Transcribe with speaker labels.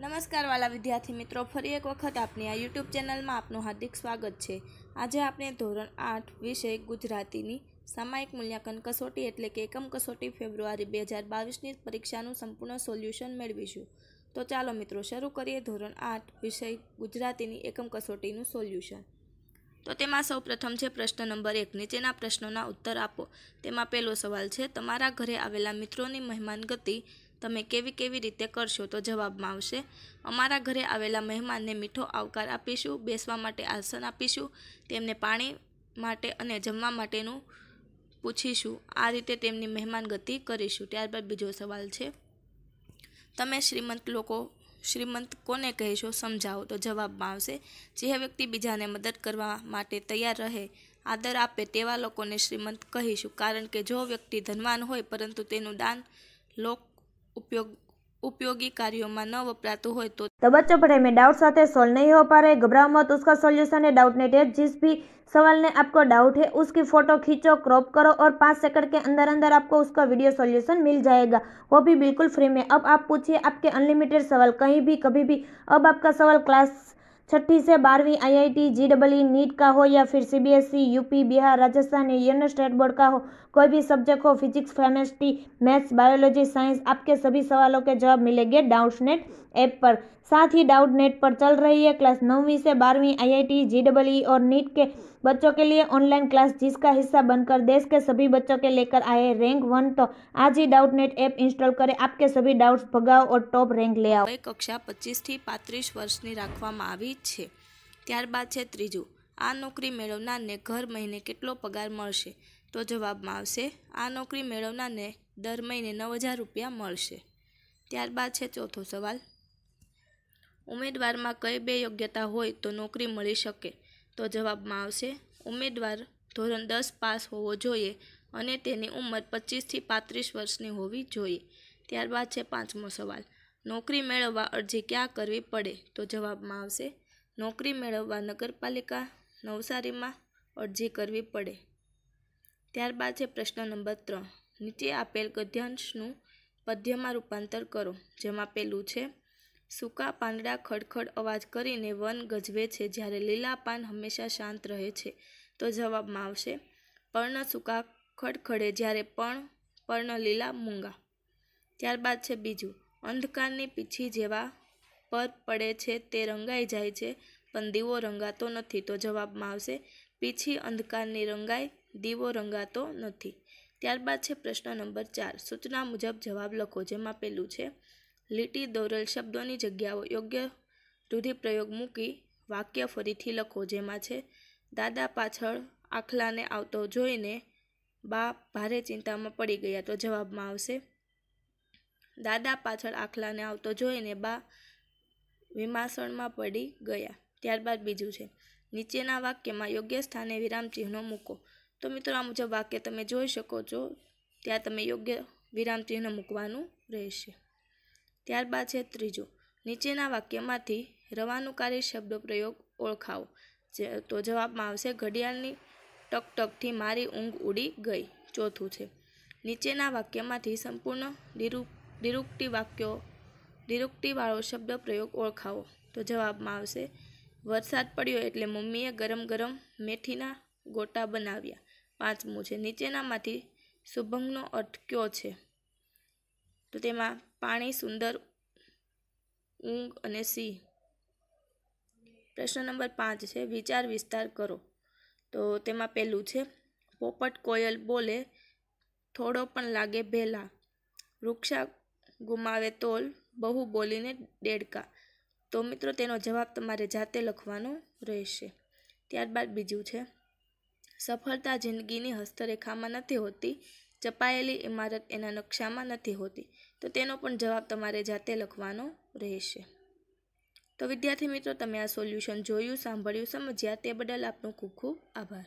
Speaker 1: નમસ્કાર વાલા વિદ્યાર્થી મિત્રો ફરી એક વખત આપની આ યુટ્યુબ ચેનલમાં આપનું હાર્દિક સ્વાગત છે આજે આપણે ધોરણ આઠ વિષય ગુજરાતીની સામાયિક મૂલ્યાંકન કસોટી એટલે કે એકમ કસોટી ફેબ્રુઆરી બે હજાર બાવીસની પરીક્ષાનું સંપૂર્ણ સોલ્યુશન મેળવીશું તો ચાલો મિત્રો શરૂ કરીએ ધોરણ આઠ વિષય ગુજરાતીની એકમ કસોટીનું સોલ્યુશન તો તેમાં સૌ પ્રથમ છે પ્રશ્ન નંબર એક નીચેના પ્રશ્નોના ઉત્તર આપો તેમાં પહેલો સવાલ છે તમારા ઘરે આવેલા મિત્રોની મહેમાનગતિ ગતિ તમે કેવી કેવી રીતે કરશો તો જવાબમાં આવશે અમારા ઘરે આવેલા મહેમાનને મીઠો આવકાર આપીશું બેસવા માટે આસન આપીશું તેમને પાણી માટે અને જમવા માટેનું પૂછીશું આ રીતે તેમની મહેમાન ગતિ કરીશું ત્યારબાદ બીજો સવાલ છે તમે શ્રીમંત લોકો શ્રીમંત કોને કહેશો સમજાવો તો જવાબમાં આવશે જે વ્યક્તિ બીજાને મદદ કરવા માટે તૈયાર રહે આદર આપે તેવા લોકોને શ્રીમંત કહીશું કારણ કે જો વ્યક્તિ ધનવાન હોય પરંતુ તેનું દાન લોક उपयोग उपयोगी कार्यों में न वपरात हो तो
Speaker 2: बच्चों पढ़े में डाउट साथ सोल्व नहीं हो पा रहे घबराओ मत उसका सोल्यूशन है डाउट नेट है जिस भी सवाल ने आपको डाउट है उसकी फोटो खींचो क्रॉप करो और पाँच सेकंड के अंदर अंदर आपको उसका वीडियो सॉल्यूशन मिल जाएगा वो भी बिल्कुल फ्री में अब आप पूछिए आपके अनलिमिटेड सवाल कहीं भी कभी भी अब आपका सवाल क्लास छठी से बारहवीं आईआईटी जीडब्ल्यू नीट का हो या फिर सीबीएसई यूपी बिहार राजस्थान या यूनियन स्टेट बोर्ड का हो कोई भी सब्जेक्ट हो physics chemistry maths biology science आपके सभी सवालों के जवाब मिलेंगे डाउट नेट ऐप पर साथ ही डाउट नेट पर चल रही है क्लास नौवीं से बारहवीं आईआईटी जीडब्ल्यू और नीट के बच्चों के लिए ऑनलाइन क्लास जिसका हिस्सा बनकर देश के सभी बच्चों के लेकर आए रैंक वन तो आज ડાઉટ નેટ એપ ઇન્સ્ટોલ કરે करें आपके सभी डाउट्स ભગાવો ઓર ટોપ રેન્ક લે આવો કક્ષા
Speaker 1: પચીસથી પાંત્રીસ વર્ષની રાખવામાં આવી છે ત્યારબાદ છે ત્રીજું આ નોકરી મેળવનારને ઘર મહિને કેટલો પગાર મળશે તો જવાબમાં આવશે આ નોકરી મેળવનારને દર મહિને નવ હજાર રૂપિયા મળશે ત્યારબાદ છે ચોથો સવાલ ઉમેદવારમાં કઈ બે યોગ્યતા હોય તો નોકરી મળી શકે તો જવાબમાં આવશે ઉમેદવાર ધોરણ દસ પાસ હોવો જોઈએ અને તેની ઉંમર પચીસથી પાંત્રીસ વર્ષની હોવી જોઈએ ત્યારબાદ છે પાંચમો સવાલ નોકરી મેળવવા અરજી ક્યાં કરવી પડે તો જવાબમાં આવશે નોકરી મેળવવા નગરપાલિકા નવસારીમાં અરજી કરવી પડે ત્યારબાદ છે પ્રશ્ન નંબર ત્રણ નીચે આપેલ ગદ્યાંશનું પદ્યમાં રૂપાંતર કરો જેમાં પેલું છે સૂકા પાંદડા ખડખડ અવાજ કરીને વન ગજવે છે જ્યારે લીલા પાન હંમેશા શાંત રહે છે તો જવાબમાં આવશે પર્ણ સૂકા ખડખડે જ્યારે પણ પર્ણ લીલા મૂંગા ત્યારબાદ છે બીજું અંધકારની પીછી જેવા પર પડે છે તે રંગાઈ જાય છે પણ દીવો રંગાતો નથી તો જવાબમાં આવશે પીછી અંધકારની રંગાઈ દીવો રંગાતો નથી ત્યારબાદ છે પ્રશ્ન નંબર ચાર સૂચના મુજબ જવાબ લખો જેમાં પેલું છે લીટી દોરેલ શબ્દોની જગ્યાઓ યોગ્ય રૂઢિપ્રયોગ મૂકી વાક્ય ફરીથી લખો જેમાં છે દાદા પાછળ આખલાને આવતો જોઈને બા ભારે ચિંતામાં પડી ગયા તો જવાબમાં આવશે દાદા પાછળ આખલાને આવતો જોઈને બા વિમાસણમાં પડી ગયા ત્યારબાદ બીજું છે નીચેના વાક્યમાં યોગ્ય સ્થાને વિરામચિહ્નો મૂકો તો મિત્રો આ મુજબ વાક્ય તમે જોઈ શકો છો ત્યાં તમે યોગ્ય વિરામચિહ્ન મૂકવાનું રહેશે ત્યારબાદ છે ત્રીજું નીચેના વાક્યમાંથી રવાનુકારી શબ્દ પ્રયોગ ઓળખાવો તો જવાબમાં આવશે ઘડિયાળની ટકટકથી મારી ઊંઘ ઉડી ગઈ ચોથું છે નીચેના વાક્યમાંથી સંપૂર્ણ નિરુક્તિ વાક્યો નિરુક્તિવાળો શબ્દ પ્રયોગ ઓળખાવો તો જવાબમાં આવશે વરસાદ પડ્યો એટલે મમ્મીએ ગરમ ગરમ મેથીના ગોટા બનાવ્યા પાંચમું છે નીચેનામાંથી શુભંગનો અટક્યો છે તો તેમાં પાણી સુંદર ઊંઘ અને સિંહ પ્રશ્ન નંબર પાંચ છે વિચાર વિસ્તાર કરો તો તેમાં પહેલું છે પોપટ કોયલ બોલે થોડો પણ લાગે ભેલા વૃક્ષા ગુમાવે તોલ બહુ બોલીને દેડકા તો મિત્રો તેનો જવાબ તમારે જાતે લખવાનો રહેશે ત્યારબાદ બીજું છે સફળતા જિંદગીની હસ્તરેખામાં નથી હોતી ચપાયેલી ઇમારત એના નકશામાં નથી હોતી તો તેનો પણ જવાબ તમારે જાતે લખવાનો રહેશે તો વિદ્યાર્થી મિત્રો તમે આ સોલ્યુશન જોયું સાંભળ્યું સમજ્યા તે બદલ આપનો ખૂબ ખૂબ આભાર